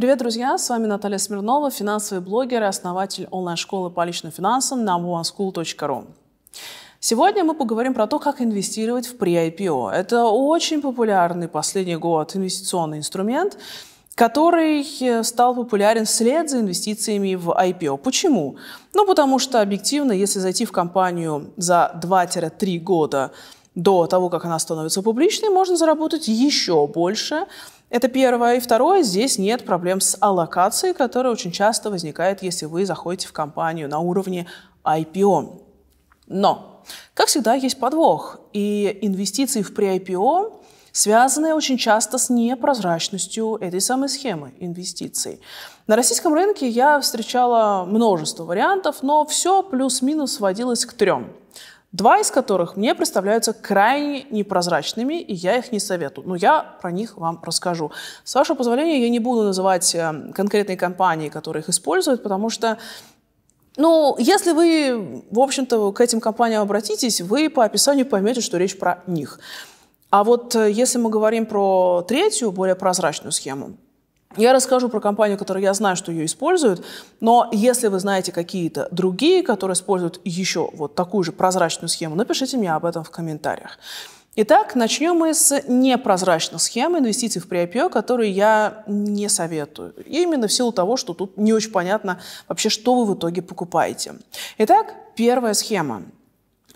Привет, друзья! С вами Наталья Смирнова, финансовый блогер и основатель онлайн-школы по личным финансам на oneschool.ru. Сегодня мы поговорим про то, как инвестировать в pre-IPO. Это очень популярный последний год инвестиционный инструмент, который э, стал популярен вслед за инвестициями в IPO. Почему? Ну, потому что объективно, если зайти в компанию за 2-3 года до того, как она становится публичной, можно заработать еще больше – это первое. И второе, здесь нет проблем с аллокацией, которая очень часто возникает, если вы заходите в компанию на уровне IPO. Но, как всегда, есть подвох. И инвестиции в pre-IPO связаны очень часто с непрозрачностью этой самой схемы инвестиций. На российском рынке я встречала множество вариантов, но все плюс-минус сводилось к трем два из которых мне представляются крайне непрозрачными, и я их не советую. Но я про них вам расскажу. С вашего позволения, я не буду называть э, конкретные компании, которые их используют, потому что ну, если вы, в общем-то, к этим компаниям обратитесь, вы по описанию поймете, что речь про них. А вот э, если мы говорим про третью, более прозрачную схему, я расскажу про компанию, которую я знаю, что ее используют, но если вы знаете какие-то другие, которые используют еще вот такую же прозрачную схему, напишите мне об этом в комментариях. Итак, начнем мы с непрозрачных схем инвестиций в приопио, которые я не советую. И именно в силу того, что тут не очень понятно вообще, что вы в итоге покупаете. Итак, первая схема.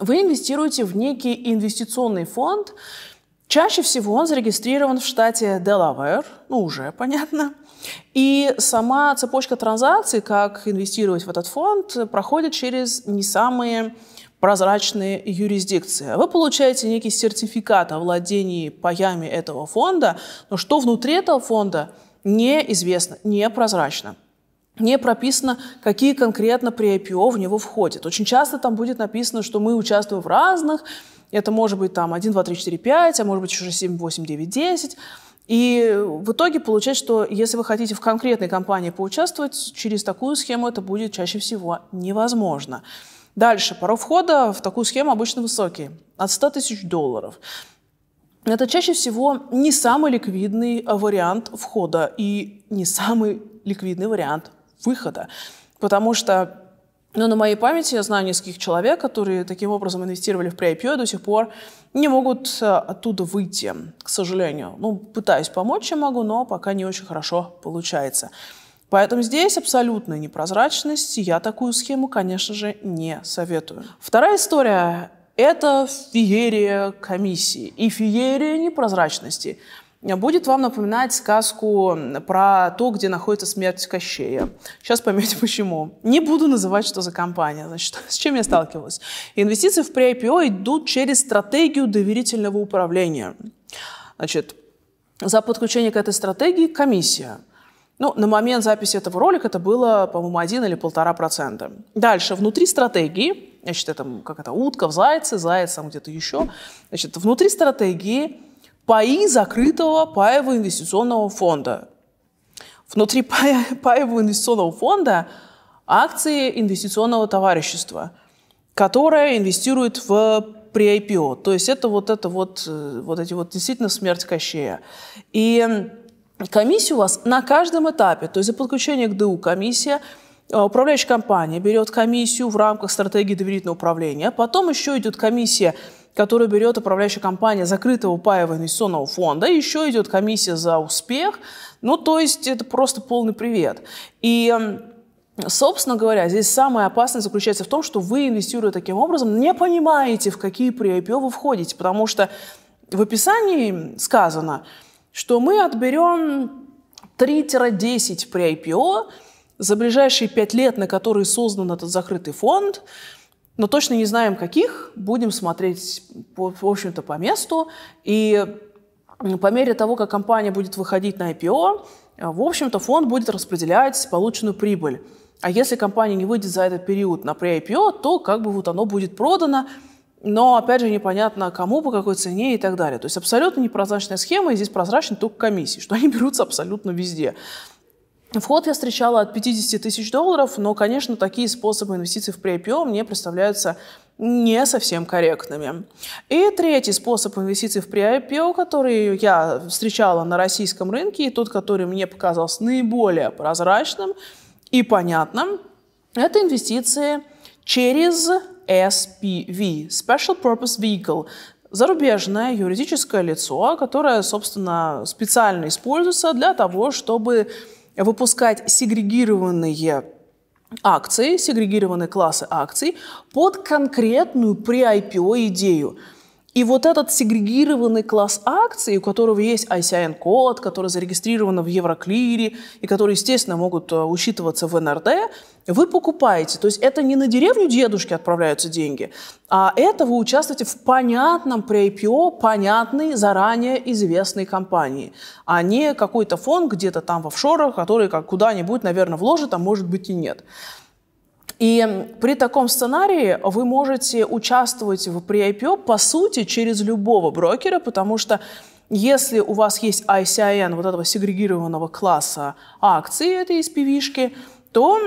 Вы инвестируете в некий инвестиционный фонд, Чаще всего он зарегистрирован в штате Делавэр, ну уже понятно. И сама цепочка транзакций, как инвестировать в этот фонд, проходит через не самые прозрачные юрисдикции. Вы получаете некий сертификат о владении паями этого фонда, но что внутри этого фонда неизвестно, непрозрачно не прописано, какие конкретно при IPO в него входят. Очень часто там будет написано, что мы участвуем в разных это может быть там 1, 2, 3, 4, 5, а может быть еще 7, 8, 9, 10. И в итоге получается, что если вы хотите в конкретной компании поучаствовать, через такую схему это будет чаще всего невозможно. Дальше, порог входа в такую схему обычно высокий, от 100 тысяч долларов. Это чаще всего не самый ликвидный э, вариант входа и не самый ликвидный вариант выхода, потому что но на моей памяти я знаю нескольких человек, которые таким образом инвестировали в pre-IPO и до сих пор не могут э, оттуда выйти, к сожалению. Ну, пытаюсь помочь, чем могу, но пока не очень хорошо получается. Поэтому здесь абсолютная непрозрачность, я такую схему, конечно же, не советую. Вторая история – это феерия комиссии и феерия непрозрачности – будет вам напоминать сказку про то, где находится смерть Кощея. Сейчас поймете почему. Не буду называть, что за компания. Значит, с чем я сталкивалась? Инвестиции в pre-IPO идут через стратегию доверительного управления. Значит, за подключение к этой стратегии комиссия. Ну, на момент записи этого ролика это было, по-моему, 1 или 1,5%. Дальше, внутри стратегии, значит, это как это, утка в зайце, заяц там где-то еще, значит, внутри стратегии паи закрытого паевого инвестиционного фонда. Внутри паевого инвестиционного фонда акции инвестиционного товарищества, которое инвестирует в при IPO. То есть это вот это вот, э, вот эти вот действительно смерть Кощея. И комиссия у вас на каждом этапе, то есть за подключение к ДУ комиссия, э, управляющая компания берет комиссию в рамках стратегии доверительного управления, потом еще идет комиссия которую берет управляющая компания закрытого паевого инвестиционного фонда. Еще идет комиссия за успех. Ну, то есть это просто полный привет. И Собственно говоря, здесь самое опасное заключается в том, что вы, инвестируя таким образом, не понимаете, в какие при IPO вы входите, потому что в описании сказано, что мы отберем 3-10 при IPO за ближайшие 5 лет, на которые создан этот закрытый фонд – но точно не знаем каких, будем смотреть, по, в общем-то, по месту, и по мере того, как компания будет выходить на IPO, в общем-то, фонд будет распределять полученную прибыль. А если компания не выйдет за этот период на pre-IPO, то как бы вот оно будет продано, но, опять же, непонятно кому, по какой цене и так далее. То есть абсолютно непрозрачная схема, и здесь прозрачны только комиссии, что они берутся абсолютно везде. Вход я встречала от 50 тысяч долларов, но, конечно, такие способы инвестиций в pre-IPO мне представляются не совсем корректными. И третий способ инвестиций в pre-IPO, который я встречала на российском рынке, и тот, который мне показался наиболее прозрачным и понятным, это инвестиции через SPV, Special Purpose Vehicle, зарубежное юридическое лицо, которое, собственно, специально используется для того, чтобы выпускать сегрегированные акции, сегрегированные классы акций под конкретную при IPO идею. И вот этот сегрегированный класс акций, у которого есть ICN-код, который зарегистрирован в Евроклире, и который, естественно, могут э, учитываться в НРД, вы покупаете. То есть это не на деревню дедушки отправляются деньги, а это вы участвуете в понятном при IPO, понятной, заранее известной компании, а не какой-то фонд где-то там в офшорах, который куда-нибудь, наверное, вложит, а может быть и нет. И при таком сценарии вы можете участвовать в, при IPO, по сути, через любого брокера, потому что если у вас есть ICIN вот этого сегрегированного класса акций этой SPV-шки, то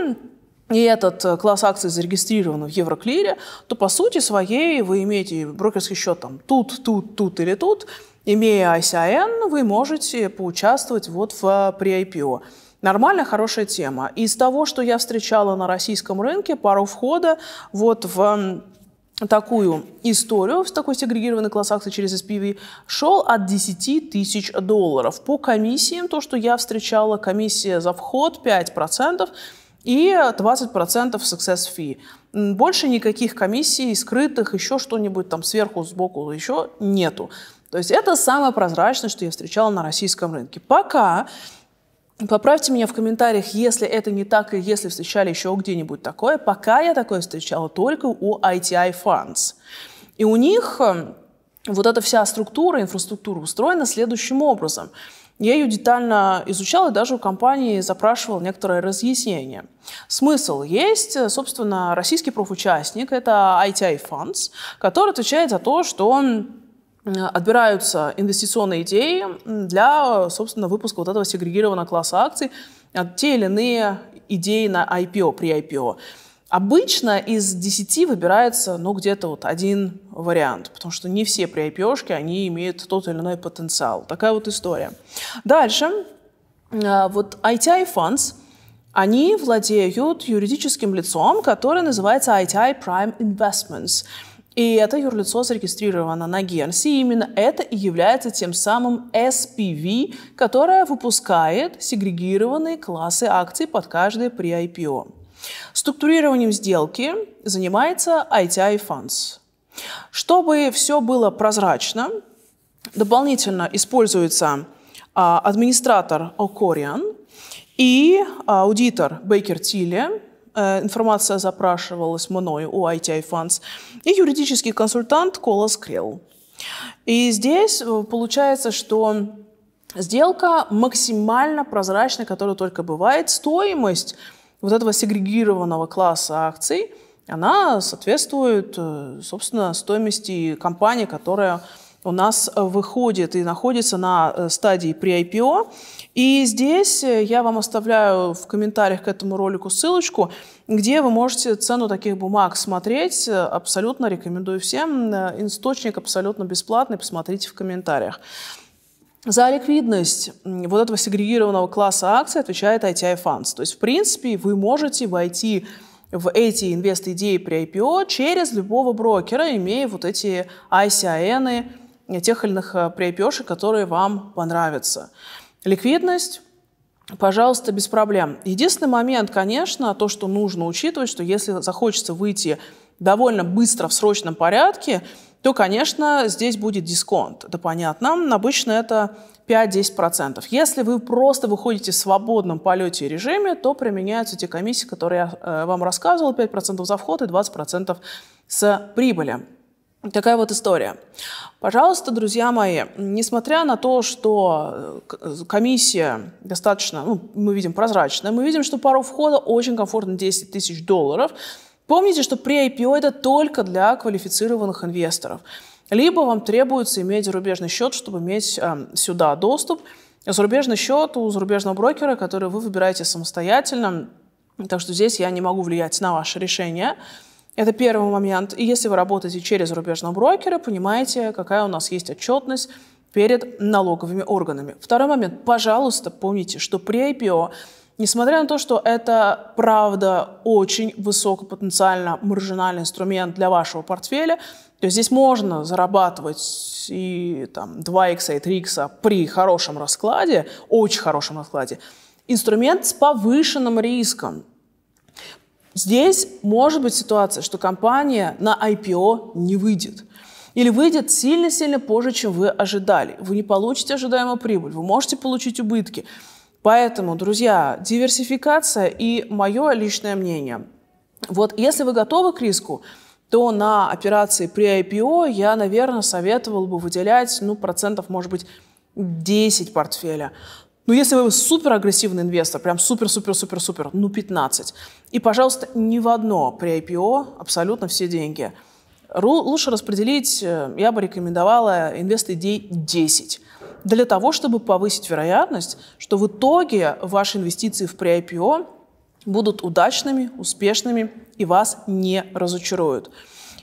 и этот э, класс акций зарегистрирован в Евроклире, то по сути своей вы имеете брокерский счет там тут, тут, тут или тут, имея ICIN, вы можете поучаствовать вот в, э, при IPO. Нормальная, хорошая тема. Из того, что я встречала на российском рынке, пару входа вот в такую историю в такой сегрегированной класс акций через SPV шел от 10 тысяч долларов. По комиссиям, то, что я встречала, комиссия за вход 5%, и 20% success fee. Больше никаких комиссий, скрытых, еще что-нибудь там сверху, сбоку еще нету. То есть это самое прозрачное, что я встречала на российском рынке. Пока Поправьте меня в комментариях, если это не так и если встречали еще где-нибудь такое. Пока я такое встречала только у ITI Funds. И у них э, вот эта вся структура, инфраструктура устроена следующим образом. Я ее детально изучала и даже у компании запрашивал некоторое разъяснение. Смысл есть, э, собственно, российский профучастник, это ITI Funds, который отвечает за то, что он отбираются инвестиционные идеи для, собственно, выпуска вот этого сегрегированного класса акций, а, те или иные идеи на IPO, при IPO. Обычно из 10 выбирается, ну, где-то вот один вариант, потому что не все при IPO, они имеют тот или иной потенциал. Такая вот история. Дальше, а, вот ITI Funds – они владеют юридическим лицом, которое называется ITI Prime Investments. И это юрлицо зарегистрировано на Гернси, и именно это и является тем самым SPV, которое выпускает сегрегированные классы акций под каждое при IPO. Структурированием сделки занимается ITI Funds. Чтобы все было прозрачно, дополнительно используется а, администратор Окориан и а, аудитор Бейкер Тилли, Э, информация запрашивалась мною у ITI Funds, и юридический консультант Колос Крелл. И здесь э, получается, что сделка максимально прозрачная, которая только бывает. Стоимость вот этого сегрегированного класса акций, она соответствует, э, собственно, стоимости компании, которая у нас э, выходит и находится на э, стадии при IPO. И здесь э, я вам оставляю в комментариях к этому ролику ссылочку, где вы можете цену таких бумаг смотреть. Абсолютно рекомендую всем. Источник абсолютно бесплатный, посмотрите в комментариях. За ликвидность вот этого сегрегированного класса акций отвечает ITI Funds. То есть, в принципе, вы можете войти в эти инвест-идеи при IPO через любого брокера, имея вот эти ICN, Э, тех или иных э, приопешек, которые вам понравятся. Ликвидность Пожалуйста, без проблем. Единственный момент, конечно, то, что нужно учитывать, что если захочется выйти довольно быстро в срочном порядке, то, конечно, здесь будет дисконт. Это понятно. Обычно это 5-10%. Если вы просто выходите в свободном полете и режиме, то применяются те комиссии, которые я э, вам рассказывал, 5% за вход и 20% с прибыли. Такая вот история. Пожалуйста, друзья мои, несмотря на то, что э, э, комиссия достаточно, ну, мы видим, прозрачная, мы видим, что пару входа очень комфортно 10 тысяч долларов. Помните, что при IPO это только для квалифицированных инвесторов. Либо вам требуется иметь зарубежный счет, чтобы иметь э, сюда доступ. Зарубежный счет у зарубежного брокера, который вы выбираете самостоятельно. Так что здесь я не могу влиять на ваше решение. Это первый момент. И если вы работаете через зарубежного брокера, понимаете, какая у нас есть отчетность перед налоговыми органами. Второй момент. Пожалуйста, помните, что при IPO Несмотря на то, что это, правда, очень высокопотенциально маржинальный инструмент для вашего портфеля, то здесь можно зарабатывать и там, 2x, и 3x при хорошем раскладе, очень хорошем раскладе. Инструмент с повышенным риском. Здесь может быть ситуация, что компания на IPO не выйдет. Или выйдет сильно-сильно позже, чем вы ожидали. Вы не получите ожидаемую прибыль, вы можете получить убытки. Поэтому, друзья, диверсификация и мое личное мнение. Вот если вы готовы к риску, то на операции при IPO я, наверное, советовал бы выделять, ну, процентов, может быть, 10 портфеля. Ну, если вы супер агрессивный инвестор, прям супер-супер-супер-супер, ну, 15. И, пожалуйста, ни в одно при IPO абсолютно все деньги. Лучше распределить, э, я бы рекомендовала инвест-идей 10 для того, чтобы повысить вероятность, что в итоге ваши инвестиции в при ipo будут удачными, успешными и вас не разочаруют.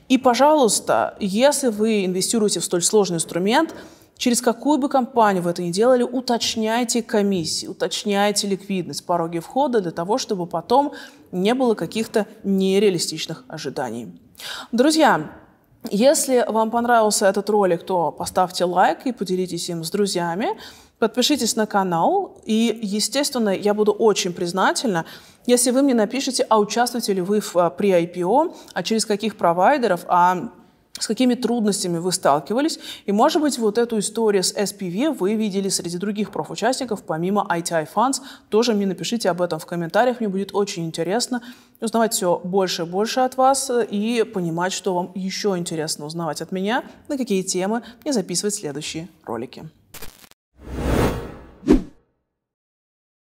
И, пожалуйста, если вы инвестируете в столь сложный инструмент – Через какую бы компанию вы это ни делали, уточняйте комиссии, уточняйте ликвидность, пороги входа для того, чтобы потом не было каких-то нереалистичных ожиданий. Друзья, если вам понравился этот ролик, то поставьте лайк и поделитесь им с друзьями. Подпишитесь на канал, и, естественно, я буду очень признательна, если вы мне напишите, а участвуете ли вы в, а, при IPO, а через каких провайдеров, а с какими трудностями вы сталкивались, и, может быть, вот эту историю с SPV вы видели среди других профучастников, помимо ITI Funds, тоже мне напишите об этом в комментариях, мне будет очень интересно узнавать все больше и больше от вас и понимать, что вам еще интересно узнавать от меня, на какие темы мне записывать следующие ролики.